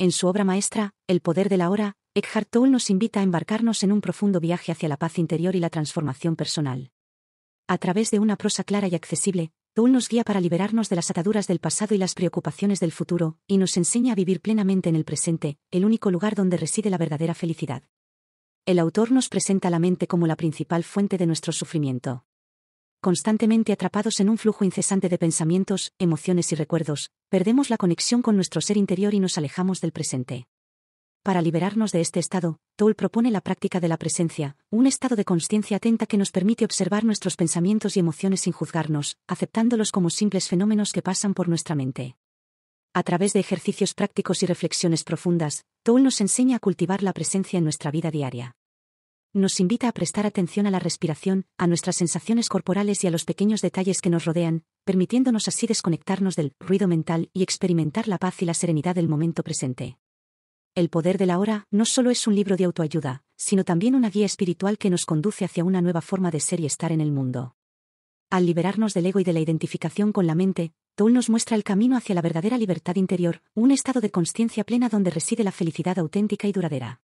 En su obra maestra, El poder de la hora, Eckhart Tolle nos invita a embarcarnos en un profundo viaje hacia la paz interior y la transformación personal. A través de una prosa clara y accesible, Tolle nos guía para liberarnos de las ataduras del pasado y las preocupaciones del futuro, y nos enseña a vivir plenamente en el presente, el único lugar donde reside la verdadera felicidad. El autor nos presenta la mente como la principal fuente de nuestro sufrimiento constantemente atrapados en un flujo incesante de pensamientos, emociones y recuerdos, perdemos la conexión con nuestro ser interior y nos alejamos del presente. Para liberarnos de este estado, Toll propone la práctica de la presencia, un estado de conciencia atenta que nos permite observar nuestros pensamientos y emociones sin juzgarnos, aceptándolos como simples fenómenos que pasan por nuestra mente. A través de ejercicios prácticos y reflexiones profundas, Toll nos enseña a cultivar la presencia en nuestra vida diaria nos invita a prestar atención a la respiración, a nuestras sensaciones corporales y a los pequeños detalles que nos rodean, permitiéndonos así desconectarnos del ruido mental y experimentar la paz y la serenidad del momento presente. El poder de la hora no solo es un libro de autoayuda, sino también una guía espiritual que nos conduce hacia una nueva forma de ser y estar en el mundo. Al liberarnos del ego y de la identificación con la mente, Toul nos muestra el camino hacia la verdadera libertad interior, un estado de conciencia plena donde reside la felicidad auténtica y duradera.